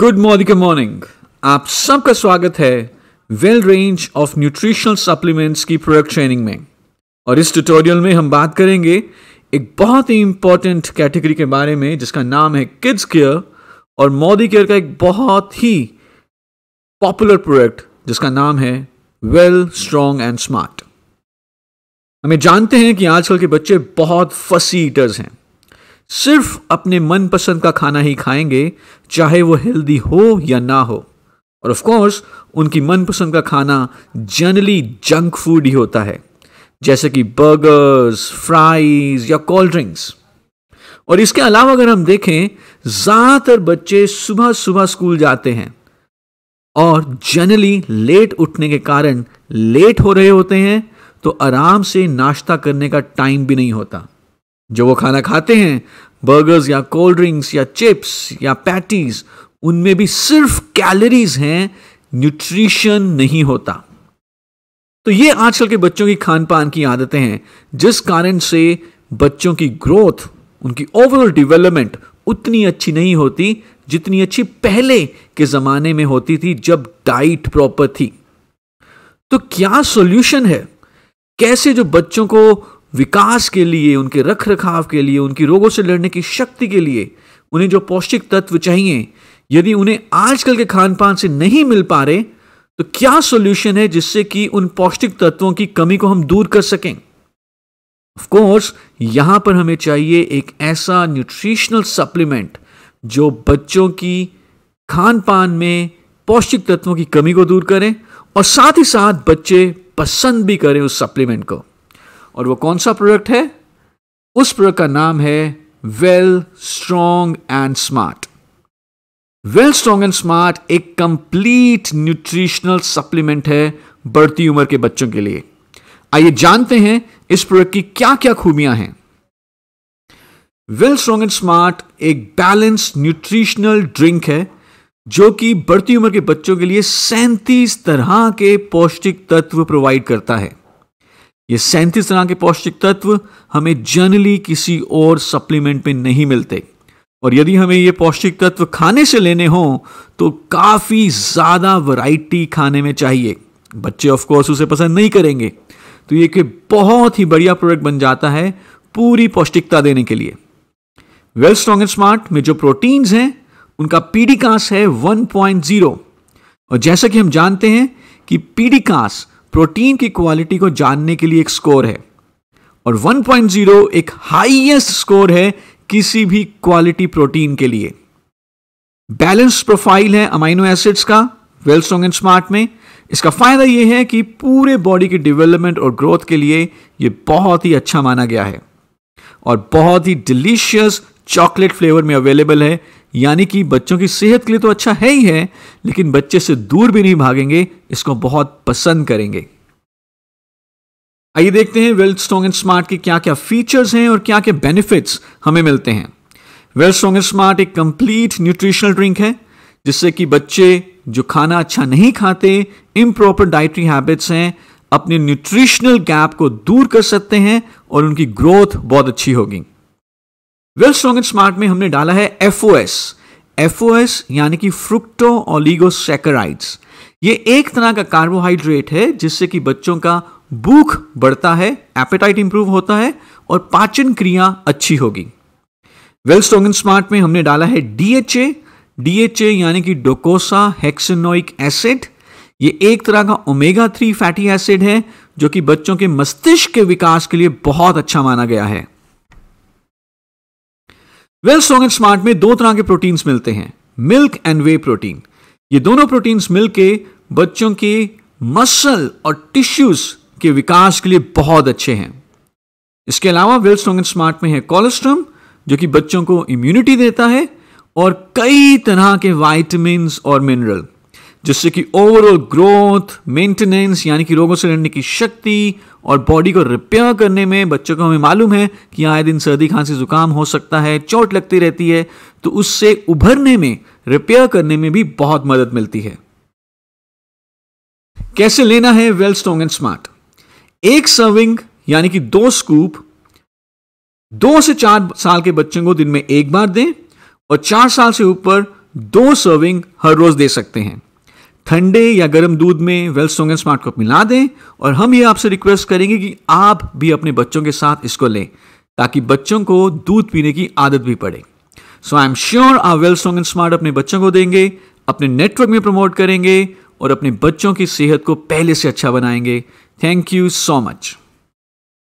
good morning good morning आप सबका स्वागत है well range of nutritional supplements की प्रोडक्ट ट्रेनिंग में और इस ट्यूटोरियल में हम बात करेंगे एक बहुत ही इंपॉर्टेंट कैटेगरी के बारे में जिसका नाम है किड्स केयर और मोदी केयर का एक बहुत ही पॉपुलर प्रोडक्ट जिसका नाम है वेल स्ट्रॉन्ग एंड स्मार्ट हमें जानते हैं कि आजकल के बच्चे बहुत फसी ईटर्स हैं सिर्फ अपने मनपसंद का खाना ही खाएंगे चाहे वो हेल्दी हो या ना हो और ऑफ कोर्स उनकी मनपसंद का खाना जनरली जंक फूड ही होता है जैसे कि बर्गर्स फ्राइज या कोल्ड ड्रिंक्स और इसके अलावा अगर हम देखें ज़्यादातर बच्चे सुबह सुबह स्कूल जाते हैं और जनरली लेट उठने के कारण लेट हो रहे होते हैं तो आराम से नाश्ता करने का टाइम भी नहीं होता जो वो खाना खाते हैं बर्गर्स या कोल्ड ड्रिंक्स या चिप्स या पैटीज उनमें भी सिर्फ कैलोरीज हैं न्यूट्रिशन नहीं होता तो ये आजकल के बच्चों की खान पान की आदतें हैं जिस कारण से बच्चों की ग्रोथ उनकी ओवरऑल डेवलपमेंट उतनी अच्छी नहीं होती जितनी अच्छी पहले के ज़माने में होती थी जब डाइट प्रॉपर थी तो क्या सॉल्यूशन है कैसे जो बच्चों को विकास के लिए उनके रख रखाव के लिए उनकी रोगों से लड़ने की शक्ति के लिए उन्हें जो पौष्टिक तत्व चाहिए यदि उन्हें आजकल के खान पान से नहीं मिल पा रहे तो क्या सॉल्यूशन है जिससे कि उन पौष्टिक तत्वों की कमी को हम दूर कर सकें ऑफ कोर्स यहां पर हमें चाहिए एक ऐसा न्यूट्रिशनल सप्लीमेंट जो बच्चों की खान पान में पौष्टिक तत्वों की कमी को दूर करें और साथ ही साथ बच्चे पसंद भी करें उस सप्लीमेंट को और वो कौन सा प्रोडक्ट है उस प्रोडक्ट का नाम है well strong and smart well strong and smart एक कंप्लीट न्यूट्रिशनल सप्लीमेंट है बढ़ती उम्र के बच्चों के लिए आइए जानते हैं इस प्रोडक्ट की क्या क्या खूबियां हैं वेल स्ट्रॉन्ग एंड स्मार्ट एक बैलेंस न्यूट्रिशनल ड्रिंक है जो कि बढ़ती उम्र के बच्चों के लिए सैंतीस तरह के पौष्टिक तत्व प्रोवाइड करता है ये सैंतीस तरह के पौष्टिक तत्व हमें जनरली किसी और सप्लीमेंट में नहीं मिलते और यदि हमें ये पौष्टिक तत्व खाने से लेने हो तो काफ़ी ज़्यादा वैरायटी खाने में चाहिए बच्चे ऑफ कोर्स उसे पसंद नहीं करेंगे तो ये एक बहुत ही बढ़िया प्रोडक्ट बन जाता है पूरी पौष्टिकता देने के लिए वेल स्ट्रॉन्ग एंड स्मार्ट में जो प्रोटीन्स हैं उनका पीडी कास है 1.0 और जैसा कि हम जानते हैं कि पीडी प्रोटीन की क्वालिटी को जानने के लिए एक स्कोर है और 1.0 एक हाईएस्ट स्कोर है किसी भी क्वालिटी प्रोटीन के लिए बैलेंस प्रोफाइल है अमाइनो एसिड्स का वेल स्ट्रॉन्ग एंड स्मार्ट में इसका फायदा यह है कि पूरे बॉडी की डेवलपमेंट और ग्रोथ के लिए यह बहुत ही अच्छा माना गया है और बहुत ही डिलीशियस चॉकलेट फ्लेवर में अवेलेबल है यानी कि बच्चों की सेहत के लिए तो अच्छा है ही है लेकिन बच्चे से दूर भी नहीं भागेंगे इसको बहुत पसंद करेंगे आइए देखते हैं वेल्थ स्ट्रॉन्ग एंड स्मार्ट के क्या क्या फीचर्स हैं और क्या क्या बेनिफिट्स हमें मिलते हैं वेल्थ स्ट्रॉन्ग एंड स्मार्ट एक कंप्लीट न्यूट्रिशनल ड्रिंक है जिससे कि बच्चे जो खाना अच्छा नहीं खाते इम्प्रॉपर डाइटरी हैबिट्स हैं अपने न्यूट्रिशनल गैप को दूर कर सकते हैं और उनकी ग्रोथ बहुत अच्छी होगी वेल स्ट्रॉन्ग एंड स्मार्ट में हमने डाला है F O S F O S यानी कि फ्रुक्टो ओलिगोसेकेराइड्स ये एक तरह का कार्बोहाइड्रेट है जिससे कि बच्चों का भूख बढ़ता है एपेटाइट इंप्रूव होता है और पाचन क्रिया अच्छी होगी वेल स्ट्रॉन्ग एंड स्मार्ट में हमने डाला है डीएचए डीएचए यानी कि डोकोसा हेक्सिनोइक एसिड ये एक तरह का ओमेगा थ्री फैटी एसिड है जो कि बच्चों के मस्तिष्क के विकास के लिए बहुत अच्छा माना गया है वेल स्ट्रॉन्ग एंड स्मार्ट में दो तरह के प्रोटीन्स मिलते हैं मिल्क एंड वे प्रोटीन ये दोनों प्रोटीन्स मिलके बच्चों के मसल और टिश्यूज के विकास के लिए बहुत अच्छे हैं इसके अलावा वेल स्ट्रॉन्ग एंड स्मार्ट में है कोलेस्ट्रम जो कि बच्चों को इम्यूनिटी देता है और कई तरह के वाइटमिन और मिनरल जिससे कि ओवरऑल ग्रोथ मेंटेनेंस यानी कि रोगों से लड़ने की शक्ति और बॉडी को रिपेयर करने में बच्चों को हमें मालूम है कि आए दिन सर्दी खांसी जुकाम हो सकता है चोट लगती रहती है तो उससे उभरने में रिपेयर करने में भी बहुत मदद मिलती है कैसे लेना है वेल स्ट्रॉन्ग एंड स्मार्ट एक सर्विंग यानी कि दो स्कूप दो से चार साल के बच्चों को दिन में एक बार दें और चार साल से ऊपर दो सर्विंग हर रोज दे सकते हैं ठंडे या गर्म दूध में वेल सोंग एंड स्मार्ट को मिला दें और हम ये आपसे रिक्वेस्ट करेंगे कि आप भी अपने बच्चों के साथ इसको लें ताकि बच्चों को दूध पीने की आदत भी पड़े सो आई एम श्योर आप वेल सोंग एंड स्मार्ट अपने बच्चों को देंगे अपने नेटवर्क में प्रमोट करेंगे और अपने बच्चों की सेहत को पहले से अच्छा बनाएंगे थैंक यू सो मच